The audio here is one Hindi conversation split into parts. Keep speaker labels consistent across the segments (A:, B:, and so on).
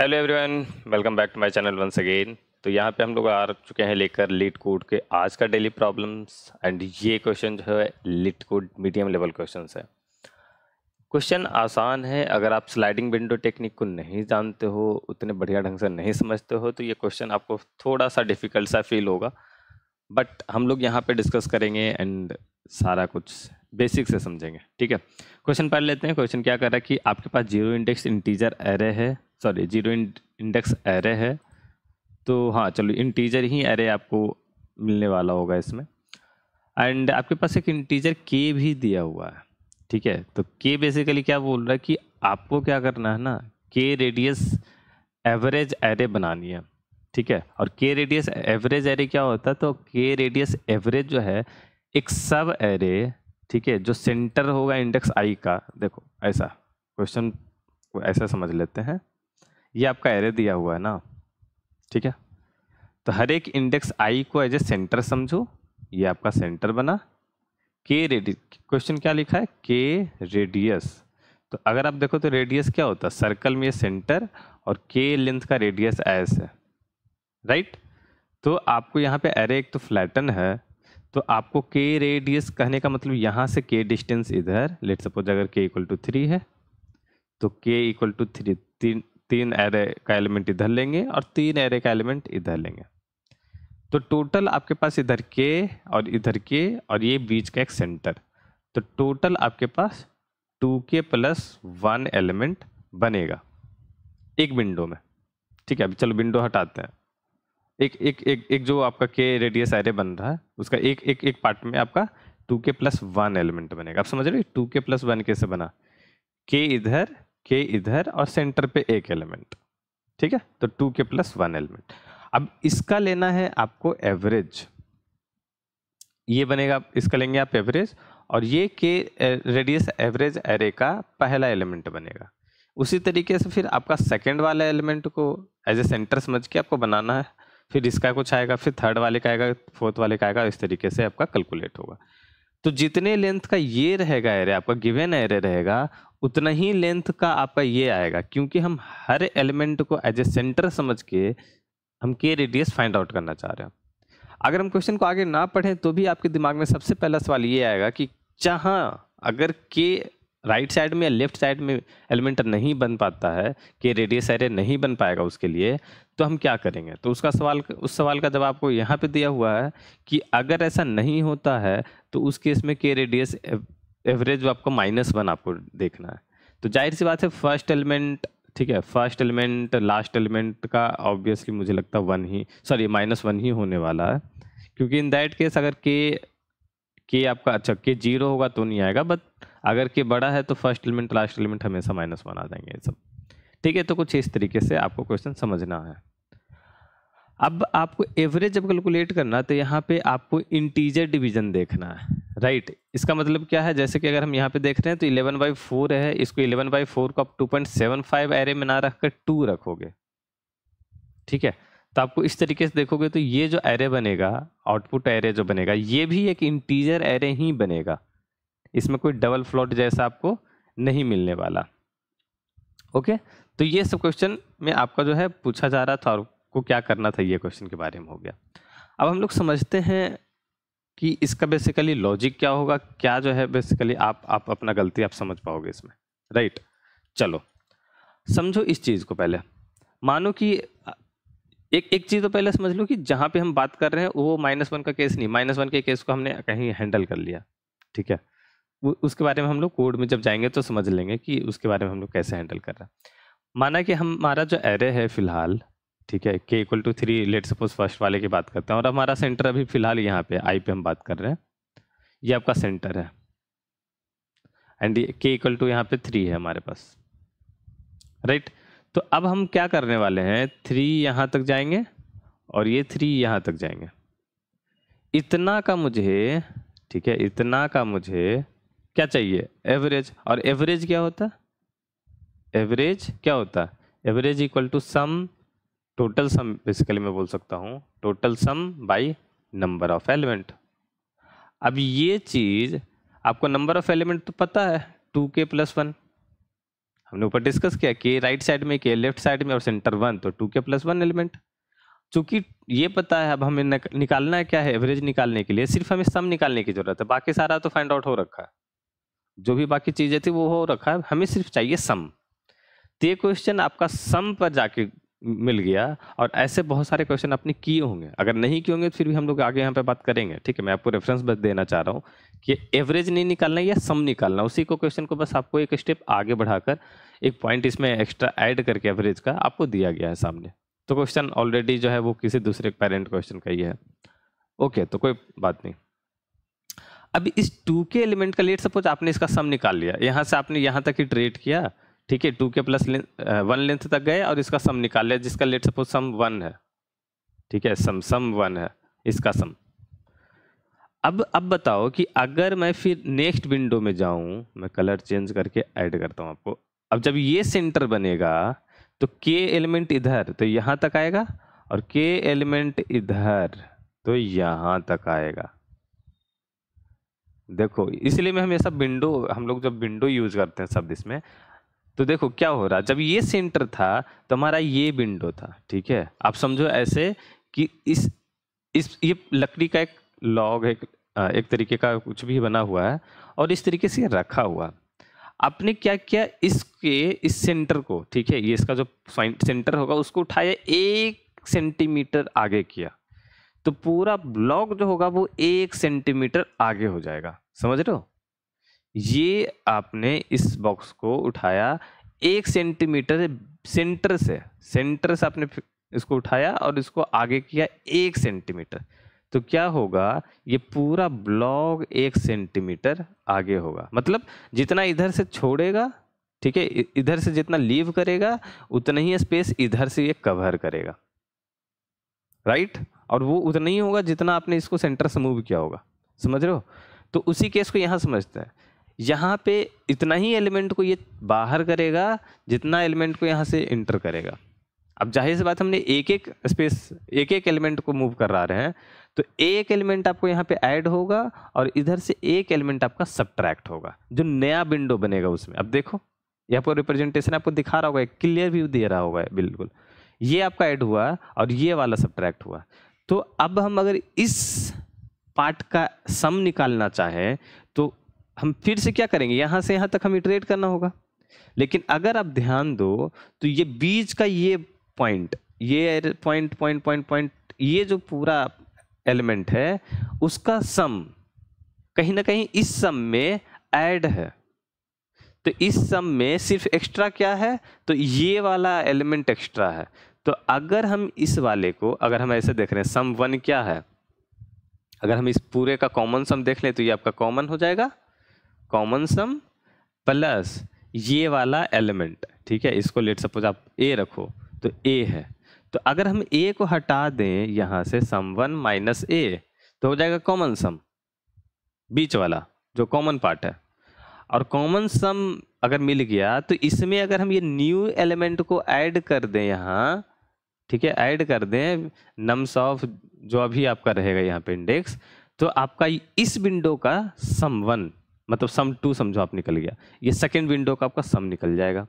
A: Hello everyone welcome back to my channel once again तो यहाँ पे हम लोग आ चुके हैं लेकर लिट कोड के आज का डेली प्रॉब्लम्स एंड ये क्वेश्चन जो है LeetCode medium level question है क्वेश्चन आसान है अगर आप स्लाइडिंग विंडो टेक्निक को नहीं जानते हो उतने बढ़िया ढंग से नहीं समझते हो तो ये क्वेश्चन आपको थोड़ा सा डिफ़िकल्ट सा फील होगा बट हम लोग यहाँ पर डिस्कस करेंगे एंड सारा कुछ बेसिक से समझेंगे ठीक है क्वेश्चन पढ़ लेते हैं क्वेश्चन क्या कर रहा है कि आपके पास जीरो इंडेक्स इंटीजर एरे है सॉरी जीरो इंडेक्स एरे है तो हाँ चलो इंटीजर ही एरे आपको मिलने वाला होगा इसमें एंड आपके पास एक इंटीजर के भी दिया हुआ है ठीक है तो के बेसिकली क्या बोल रहा है कि आपको क्या करना है ना के रेडियस एवरेज एरे बनानी है ठीक है और के रेडियस एवरेज एरे क्या होता है तो के रेडियस एवरेज जो है एक सब एरे ठीक है जो सेंटर होगा इंडेक्स आई का देखो ऐसा क्वेश्चन ऐसा समझ लेते हैं ये आपका एरे दिया हुआ है ना ठीक है तो हर एक इंडेक्स आई को एज ए सेंटर समझो ये आपका सेंटर बना के रेडियस क्वेश्चन क्या लिखा है के रेडियस तो अगर आप देखो तो रेडियस क्या होता है सर्कल में ये सेंटर और के लेंथ का रेडियस एस है राइट तो आपको यहाँ पे एरे एक तो फ्लैटन है तो आपको के रेडियस कहने का मतलब यहाँ से के डिस्टेंस इधर लेट सपोज अगर के इक्वल टू थ्री है तो के इक्वल टू थ्री तीन तीन एरे का एलिमेंट इधर लेंगे और तीन एरे का एलिमेंट इधर लेंगे तो टोटल आपके पास इधर के और इधर के और ये बीच का एक सेंटर तो टोटल आपके पास two K plus one element बनेगा एक विंडो में ठीक है अभी चलो विंडो हटाते हैं एक एक एक एक जो आपका के रेडियस एरे बन रहा है उसका एक एक एक पार्ट में आपका to K plus one element बनेगा आप समझ रहे टू के प्लस वन कैसे बना के इधर के इधर और सेंटर पे एक एलिमेंट ठीक है तो two K plus one element अब इसका लेना है आपको एवरेज ये बनेगा इसका लेंगे आप एवरेज और ये के रेडियस एवरेज एरे का पहला एलिमेंट बनेगा उसी तरीके से फिर आपका सेकंड वाला एलिमेंट को एज ए सेंटर समझ के आपको बनाना है फिर इसका कुछ आएगा फिर थर्ड वाले का आएगा फोर्थ वाले का आएगा इस तरीके से आपका कैलकुलेट होगा तो जितने लेंथ का ये रहेगा एरे आपका गिवेन एरे रहेगा उतना ही लेंथ का आपका ये आएगा क्योंकि हम हर एलिमेंट को एज ए सेंटर समझ के हम के रेडियस फाइंड आउट करना चाह रहे हैं अगर हम क्वेश्चन को आगे ना पढ़ें तो भी आपके दिमाग में सबसे पहला सवाल ये आएगा कि जहाँ अगर के राइट साइड में या लेफ्ट साइड में एलिमेंट नहीं बन पाता है के रेडियस एरे नहीं बन पाएगा उसके लिए तो हम क्या करेंगे तो उसका सवाल उस सवाल का जवाब आपको यहाँ पे दिया हुआ है कि अगर ऐसा नहीं होता है तो उस केस में के रेडियस एवरेज आपको माइनस वन आपको देखना है तो जाहिर सी बात है फर्स्ट एलिमेंट ठीक है फर्स्ट एलिमेंट लास्ट एलिमेंट का ऑब्वियसली मुझे लगता है वन ही सॉरी माइनस वन ही होने वाला है क्योंकि इन दैट केस अगर के के आपका अच्छा के जीरो होगा तो नहीं आएगा बट अगर के बड़ा है तो फर्स्ट एलिमेंट लास्ट एलिमेंट हमेशा माइनस वन आ जाएंगे ये सब ठीक है तो कुछ इस तरीके से आपको क्वेश्चन समझना है अब आपको एवरेज जब कैलकुलेट करना तो यहाँ पे आपको इंटीजर डिवीजन देखना है राइट right. इसका मतलब क्या है जैसे कि अगर हम यहाँ पे देख रहे हैं तो 11 बाई फोर है इसको 11 बाई फोर को आप 2.75 एरे में ना रखकर टू रखोगे ठीक है तो आपको इस तरीके से देखोगे तो ये जो एरे बनेगा आउटपुट एरे जो बनेगा ये भी एक इंटीजर एरे ही बनेगा इसमें कोई डबल फ्लॉट जैसा आपको नहीं मिलने वाला ओके तो ये सब क्वेश्चन में आपका जो है पूछा जा रहा था और को क्या करना था ये क्वेश्चन के बारे में हो गया अब हम लोग समझते हैं कि इसका बेसिकली लॉजिक क्या होगा क्या जो है बेसिकली आप आप अपना गलती आप समझ पाओगे इसमें राइट चलो समझो इस चीज़ को पहले मानो कि एक एक चीज़ तो पहले समझ लो कि जहाँ पे हम बात कर रहे हैं वो माइनस वन का केस नहीं माइनस वन के केस को हमने कहीं हैंडल कर लिया ठीक है उसके बारे में हम लोग कोड में जब जाएंगे तो समझ लेंगे कि उसके बारे में हम लोग कैसे हैंडल कर रहे हैं माना कि हम हमारा जो एरे है फिलहाल ठीक है K equal to three let suppose first वाले की बात करते हैं और हमारा सेंटर अभी फिलहाल यहाँ पे आई पे हम बात कर रहे हैं ये आपका सेंटर है एंड के इक्वल टू यहाँ पे थ्री है हमारे पास राइट right? तो अब हम क्या करने वाले हैं थ्री यहाँ तक जाएंगे और ये थ्री यहाँ तक जाएंगे इतना का मुझे ठीक है इतना का मुझे क्या चाहिए एवरेज और एवरेज क्या होता एवरेज क्या होता है average equal to sum total sum basically मैं बोल सकता हूँ total sum by number of element अब ये चीज़ आपको नंबर ऑफ एलिमेंट तो पता है टू के प्लस वन हमने ऊपर डिस्कस किया कि राइट साइड में के लेफ्ट साइड में और सेंटर वन तो two K plus one element चूंकि ये पता है अब हमें निकालना है क्या है एवरेज निकालने के लिए सिर्फ हमें सम निकालने की जरूरत है बाकी सारा तो फाइंड आउट हो रखा है जो भी बाकी चीज़ें थी वो हो रखा है हमें सिर्फ चाहिए सम तो ये क्वेश्चन आपका सम पर जाके मिल गया और ऐसे बहुत सारे क्वेश्चन आपने किए होंगे अगर नहीं किए होंगे तो फिर भी हम लोग आगे यहाँ पे बात करेंगे ठीक है मैं आपको रेफरेंस बस देना चाह रहा हूँ कि एवरेज नहीं निकालना या सम निकालना उसी को क्वेश्चन को बस आपको एक स्टेप आगे बढ़ाकर एक पॉइंट इसमें एक्स्ट्रा ऐड करके एवरेज का आपको दिया गया है सामने तो क्वेश्चन ऑलरेडी जो है वो किसी दूसरे पेरेंट क्वेश्चन का ही है ओके तो कोई बात नहीं अभी इस टू के एलिमेंट का लेट सपोज आपने इसका सम निकाल लिया यहाँ से आपने यहाँ तक ही ट्रेड किया ठीक है to K plus one length तक गए और इसका सम निकाल लिया जिसका लेट सपोज सम वन है ठीक है सम सम वन है इसका सम अब अब बताओ कि अगर मैं फिर नेक्स्ट विंडो में जाऊं मैं कलर चेंज करके ऐड करता हूं आपको अब जब ये सेंटर बनेगा तो के एलिमेंट इधर तो यहां तक आएगा और के एलिमेंट इधर तो यहां तक आएगा देखो इसलिए मैं हमेशा विंडो हम लोग जब विंडो यूज करते हैं शब्द इसमें तो देखो क्या हो रहा जब ये सेंटर था तो हमारा ये विंडो था ठीक है आप समझो ऐसे कि इस इस ये लकड़ी का एक लॉग एक एक तरीके का कुछ भी बना हुआ है और इस तरीके से रखा हुआ आपने क्या किया इसके इस सेंटर को ठीक है ये इसका जो सेंटर होगा उसको उठाया एक सेंटीमीटर आगे किया तो पूरा ब्लॉक जो होगा वो एक सेंटीमीटर आगे हो जाएगा समझ रहे हो ये आपने इस बॉक्स को उठाया एक सेंटीमीटर सेंटर से सेंटर से आपने इसको उठाया और इसको आगे किया एक सेंटीमीटर तो क्या होगा ये पूरा ब्लॉक एक सेंटीमीटर आगे होगा मतलब जितना इधर से छोड़ेगा ठीक है इधर से जितना लीव करेगा उतना ही स्पेस इधर से ये कवर करेगा राइट और वो उतना ही होगा जितना आपने इसको सेंटर से मूव किया होगा समझ रहे हो तो उसी केस को यहाँ समझते हैं यहाँ पे इतना ही एलिमेंट को ये बाहर करेगा जितना एलिमेंट को यहाँ से इंटर करेगा अब जाहिर सी बात हमने एक एक स्पेस एक एक एलिमेंट को मूव करा रहे हैं तो एक एलिमेंट आपको यहाँ पे ऐड होगा और इधर से एक एलिमेंट आपका सब्ट्रैक्ट होगा जो नया विंडो बनेगा उसमें अब देखो यहाँ पर रिप्रेजेंटेशन आपको दिखा रहा होगा एक क्लियर व्यू दे रहा होगा बिल्कुल ये आपका ऐड हुआ और ये वाला सब्ट्रैक्ट हुआ तो अब हम अगर इस पार्ट का सम निकालना चाहें हम फिर से क्या करेंगे यहाँ से यहाँ तक हम इटरेट करना होगा लेकिन अगर आप ध्यान दो तो ये बीच का ये पॉइंट ये पॉइंट पॉइंट पॉइंट पॉइंट ये जो पूरा एलिमेंट है उसका सम कहीं ना कहीं इस सम में ऐड है तो इस सम में सिर्फ एक्स्ट्रा क्या है तो ये वाला एलिमेंट एक्स्ट्रा है तो अगर हम इस वाले को अगर हम ऐसे देख रहे हैं सम वन क्या है अगर हम इस पूरे का कॉमन सम देख लें तो ये आपका कॉमन हो जाएगा कॉमन सम प्लस ये वाला एलिमेंट ठीक है इसको लेट सपोज आप ए रखो तो ए है तो अगर हम ए को हटा दें यहाँ से सम वन माइनस ए तो हो जाएगा कॉमन सम बीच वाला जो कॉमन पार्ट है और कॉमन सम अगर मिल गया तो इसमें अगर हम ये न्यू एलिमेंट को ऐड कर दें यहाँ ठीक है ऐड कर दें नम्स ऑफ जो अभी आपका रहेगा यहाँ पे इंडेक्स तो आपका इस विंडो का सम वन मतलब सम टू समझो आप निकल गया ये सेकेंड विंडो का आपका सम निकल जाएगा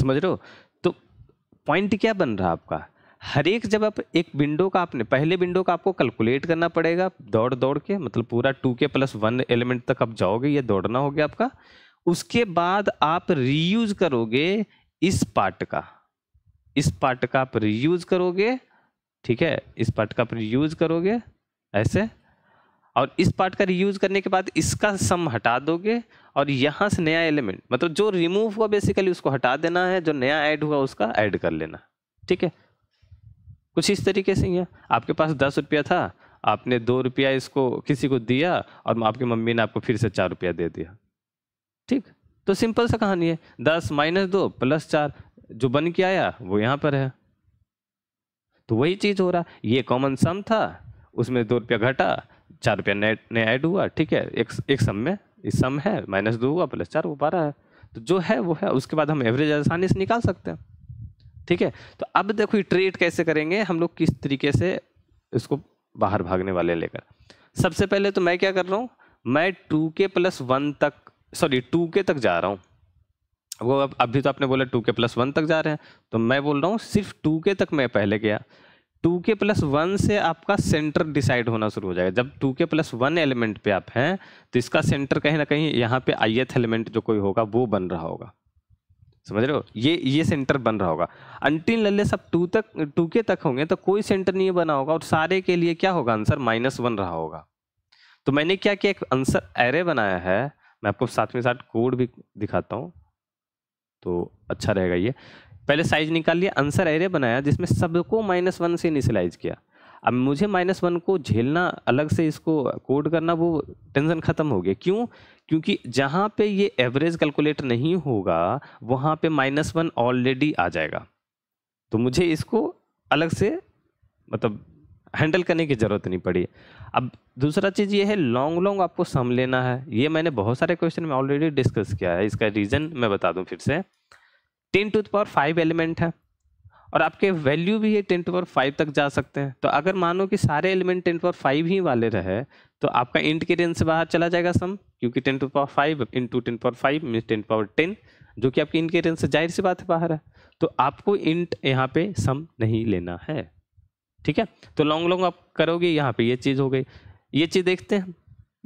A: समझ रहे हो तो पॉइंट क्या बन रहा आपका हर एक जब आप एक विंडो का आपने पहले विंडो का आपको कैलकुलेट करना पड़ेगा दौड़ दौड़ के मतलब पूरा to K plus one element तक आप जाओगे ये दौड़ना हो गया आपका उसके बाद आप रीयूज करोगे इस पार्ट का इस पार्ट का आप रीयूज करोगे ठीक है इस पार्ट का आप रीयूज करोगे ऐसे और इस पार्ट का रीयूज करने के बाद इसका सम हटा दोगे और यहाँ से नया एलिमेंट मतलब जो रिमूव हुआ बेसिकली उसको हटा देना है जो नया ऐड हुआ उसका ऐड कर लेना ठीक है कुछ इस तरीके से ही है आपके पास दस रुपया था आपने दो रुपया इसको किसी को दिया और आपकी मम्मी ने आपको फिर से चार रुपया दे दिया ठीक तो सिंपल सा कहानी है दस माइनस दो प्लस चार जो बन के आया वो यहाँ पर है तो वही चीज़ हो रहा ये कॉमन सम था उसमें दो रुपया घटा चार रुपया नए नए ऐड हुआ ठीक है एक एक सम में इस सम है माइनस दो हुआ प्लस चार वो बारह है तो जो है वो है उसके बाद हम एवरेज आसानी से निकाल सकते हैं ठीक है तो अब देखो ये ट्रेड कैसे करेंगे हम लोग किस तरीके से इसको बाहर भागने वाले लेकर सबसे पहले तो मैं क्या कर रहा हूँ मैं टू के प्लस वन तक सॉरी टू के तक जा रहा हूँ वो अब अभी तो आपने बोला टू के प्लस वन तक जा रहे हैं तो मैं बोल रहा हूँ सिर्फ टू के तक मैं पहले गया टू के प्लस वन से आपका सेंटर डिसाइड होना शुरू हो जाएगा जब to K plus one element पे आप हैं तो इसका सेंटर कहीं ना कहीं यहाँ पे आईएथ एलिमेंट जो कोई होगा वो बन रहा होगा समझ रहे हो ये ये सेंटर बन रहा होगा अंटिन लल्ले सब टू तक टू के तक होंगे तो कोई सेंटर नहीं बना होगा और सारे के लिए क्या होगा आंसर माइनस वन रहा होगा तो मैंने क्या किया एक आंसर एरे बनाया है मैं आपको साथ में साथ कोड भी दिखाता हूँ तो अच्छा रहेगा ये पहले साइज निकाल लिया आंसर एरे बनाया जिसमें सबको माइनस वन से इनिशलाइज किया अब मुझे माइनस वन को झेलना अलग से इसको कोड करना वो टेंशन ख़त्म हो गया क्यों क्योंकि जहाँ पे ये एवरेज कैलकुलेट नहीं होगा वहाँ पे माइनस वन ऑलरेडी आ जाएगा तो मुझे इसको अलग से मतलब हैंडल करने की ज़रूरत नहीं पड़ी अब दूसरा चीज़ ये है लॉन्ग लॉन्ग आपको सम लेना है ये मैंने बहुत सारे क्वेश्चन में ऑलरेडी डिस्कस किया है इसका रीज़न मैं बता दूँ फिर से ten to power five element है और आपके वैल्यू भी है टेन टू पावर फाइव तक जा सकते हैं तो अगर मानो कि सारे element ten to power five ही वाले रहे तो आपका इंट के रेंज से बाहर चला जाएगा सम क्योंकि ten to power five into ten power five mean ten power ten जो कि आपके इंट के रेंज से जाहिर सी बात है बाहर है तो आपको इंट यहाँ पे सम नहीं लेना है ठीक है तो लॉन्ग लॉन्ग आप करोगे यहाँ पे ये चीज़ हो गई ये चीज़ देखते हैं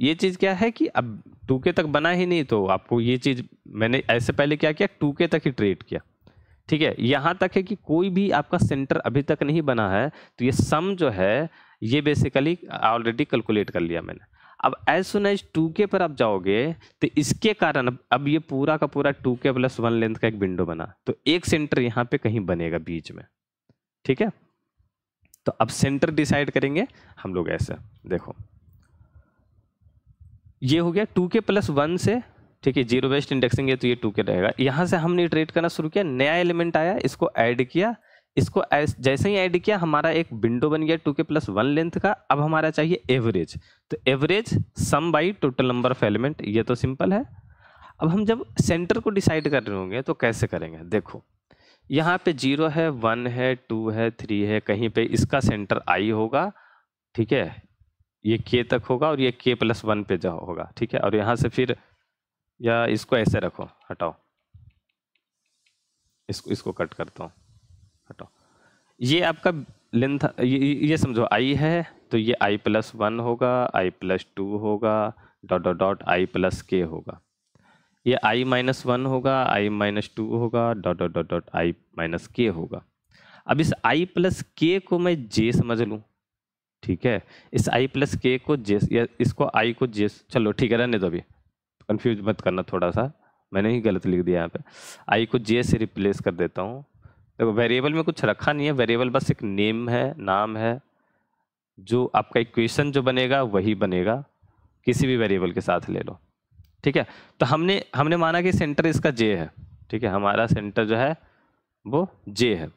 A: ये चीज़ क्या है कि अब टू के तक बना ही नहीं तो आपको ये चीज़ मैंने ऐसे पहले क्या किया टू के तक ही ट्रेड किया ठीक है यहाँ तक है कि कोई भी आपका सेंटर अभी तक नहीं बना है तो ये सम जो है ये बेसिकली ऑलरेडी कैलकुलेट कर लिया मैंने अब एज सुन एज टू के पर आप जाओगे तो इसके कारण अब अब ये पूरा का पूरा to K plus one length का एक विंडो बना तो एक सेंटर यहाँ पे कहीं बनेगा बीच में ठीक है तो अब सेंटर डिसाइड करेंगे हम लोग ऐसे देखो ये हो गया टू के प्लस वन से ठीक है जीरो बेस्ट इंडेक्सिंग है तो ये टू के रहेगा यहाँ से हमने ट्रेड करना शुरू किया नया एलिमेंट आया इसको ऐड किया इसको जैसे ही ऐड किया हमारा एक विंडो बन गया to K plus one length का अब हमारा चाहिए एवरेज तो average sum by total number of element ये तो सिंपल है अब हम जब सेंटर को डिसाइड कर रहे होंगे तो कैसे करेंगे देखो यहाँ पे जीरो है वन है टू है थ्री है कहीं पे इसका सेंटर आई होगा ठीक है ये के तक होगा और ये के प्लस वन पे जा होगा ठीक है और यहाँ से फिर या इसको ऐसे रखो हटाओ इसको इसको कट करता हूँ हटाओ ये आपका लेंथ ये ये समझो आई है तो ये आई प्लस वन होगा आई प्लस टू होगा dot dot dot I plus K होगा ये आई माइनस वन होगा आई माइनस टू होगा dot dot dot dot I minus K होगा अब इस आई प्लस के को मैं जे समझ लूँ ठीक है इस आई प्लस के को जे या इसको आई को जे चलो ठीक है रहने दो अभी कन्फ्यूज मत करना थोड़ा सा मैंने ही गलत लिख दिया यहाँ पे आई को जे से रिप्लेस कर देता हूँ देखो वेरिएबल में कुछ रखा नहीं है वेरिएबल बस एक नेम है नाम है जो आपका इक्वेशन जो बनेगा वही बनेगा किसी भी वेरिएबल के साथ ले लो ठीक है तो हमने हमने माना कि सेंटर इसका जे है ठीक है हमारा सेंटर जो है वो जे है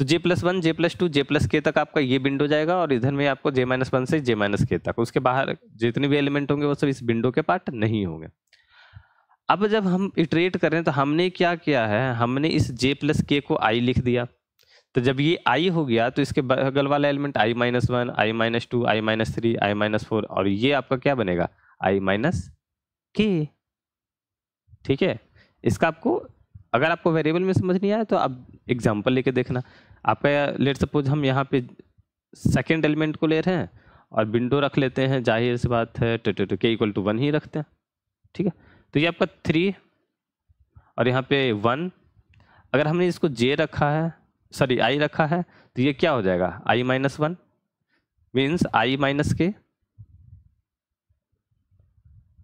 A: तो J plus one J plus two J plus K तक आपका ये विंडो जाएगा और इधर में आपको जे माइनस वन से जे माइनस के तक उसके बाहर जितने भी एलिमेंट होंगे वो सब इस विंडो के पार्ट नहीं होंगे अब जब हम इटरेट करें तो हमने क्या किया है हमने इस जे प्लस के को आई लिख दिया तो जब ये आई हो गया तो इसके बगल वाला element I minus one I minus two I minus three I minus four और ये आपका क्या बनेगा आई माइनस के ठीक है इसका आपको अगर आपको वेरिएबल में समझ नहीं आया तो आप एग्जाम्पल लेके देखना आपका लेट सपोज हम यहाँ पे सेकेंड एलिमेंट को ले रहे हैं और विंडो रख लेते हैं जाहिर सी बात है two two two K equal to one ही रखते हैं ठीक है तो ये आपका थ्री और यहाँ पे वन अगर हमने इसको जे रखा है सॉरी आई रखा है तो ये क्या हो जाएगा I minus one means I minus K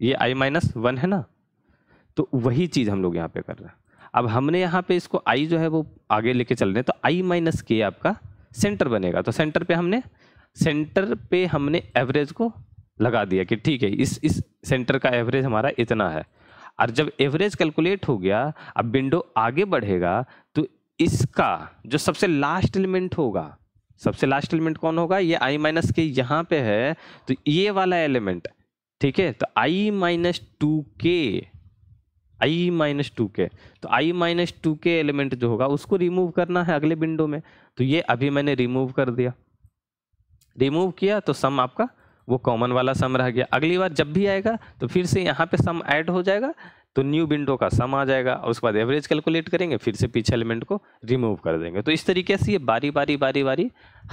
A: ये आई माइनस वन है ना तो वही चीज़ हम लोग यहाँ पे कर रहे हैं अब हमने यहाँ पे इसको आई जो है वो आगे लेके चल रहे तो आई माइनस के आपका सेंटर बनेगा तो सेंटर पे हमने सेंटर पे हमने एवरेज को लगा दिया कि ठीक है इस इस सेंटर का एवरेज हमारा इतना है और जब एवरेज कैलकुलेट हो गया अब विंडो आगे बढ़ेगा तो इसका जो सबसे लास्ट एलिमेंट होगा सबसे लास्ट एलिमेंट कौन होगा ये आई माइनस के यहाँ पे है तो ये वाला एलिमेंट ठीक है तो आई माइनस टू के आई माइनस टू के तो I minus two K element जो होगा उसको रिमूव करना है अगले विंडो में तो ये अभी मैंने रिमूव कर दिया रिमूव किया तो सम आपका वो कॉमन वाला सम रह गया अगली बार जब भी आएगा तो फिर से यहाँ पे सम ऐड हो जाएगा तो न्यू विंडो का सम आ जाएगा और उसके बाद एवरेज कैलकुलेट करेंगे फिर से पीछे एलिमेंट को रिमूव कर देंगे तो इस तरीके से ये बारी बारी बारी बारी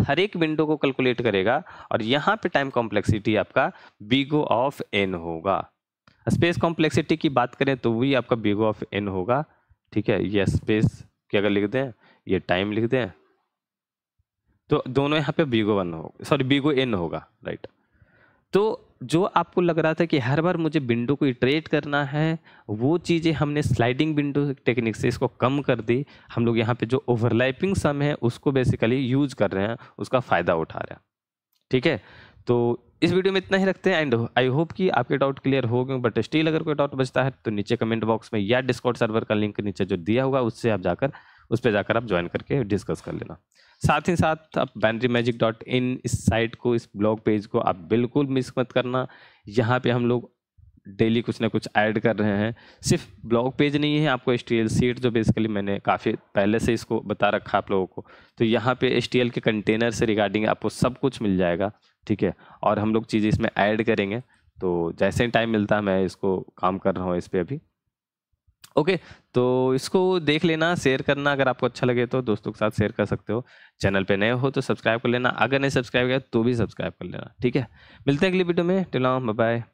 A: हर एक विंडो को कैलकुलेट करेगा और यहाँ पे टाइम कॉम्प्लेक्सिटी आपका बीगो ऑफ एन होगा स्पेस कॉम्प्लेक्सिटी की बात करें तो वही आपका बिग ऑफ एन होगा ठीक है ये स्पेस की अगर लिख दें ये टाइम लिख दें तो दोनों यहाँ पे बीगो वन हो सॉरी बीगो एन होगा राइट तो जो आपको लग रहा था कि हर बार मुझे विंडो को इट्रेट करना है वो चीज़ें हमने स्लाइडिंग विंडो टेक्निक से इसको कम कर दी हम लोग यहाँ पे जो ओवरलैपिंग सम है उसको बेसिकली यूज कर रहे हैं उसका फ़ायदा उठा रहे हैं ठीक है तो इस वीडियो में इतना ही रखते हैं एंड आई होप कि आपके डाउट क्लियर हो गए बट स्टिल अगर कोई डाउट बचता है तो नीचे कमेंट बॉक्स में या डिस्कॉर्ड सर्वर का लिंक नीचे जो दिया होगा उससे आप जाकर उस पर जाकर आप ज्वाइन करके डिस्कस कर लेना साथ ही साथ आप बैनरी मैजिक डॉट इन इस साइट को इस ब्लॉग पेज को आप बिल्कुल मिस मत करना यहाँ पे हम लोग डेली कुछ ना कुछ ऐड कर रहे हैं सिर्फ ब्लॉग पेज नहीं है आपको एस सीट जो बेसिकली मैंने काफ़ी पहले से इसको बता रखा आप लोगों को तो यहाँ पे एस के कंटेनर से रिगार्डिंग आपको सब कुछ मिल जाएगा ठीक है और हम लोग चीज़ें इसमें ऐड करेंगे तो जैसे ही टाइम मिलता है मैं इसको काम कर रहा हूँ इस पर अभी ओके तो इसको देख लेना शेयर करना अगर आपको अच्छा लगे तो दोस्तों के साथ शेयर कर सकते हो चैनल पे नए हो तो सब्सक्राइब कर लेना अगर नहीं सब्सक्राइब किया तो भी सब्सक्राइब कर लेना ठीक है मिलते हैं अगली वीडियो में टिलाओ बाय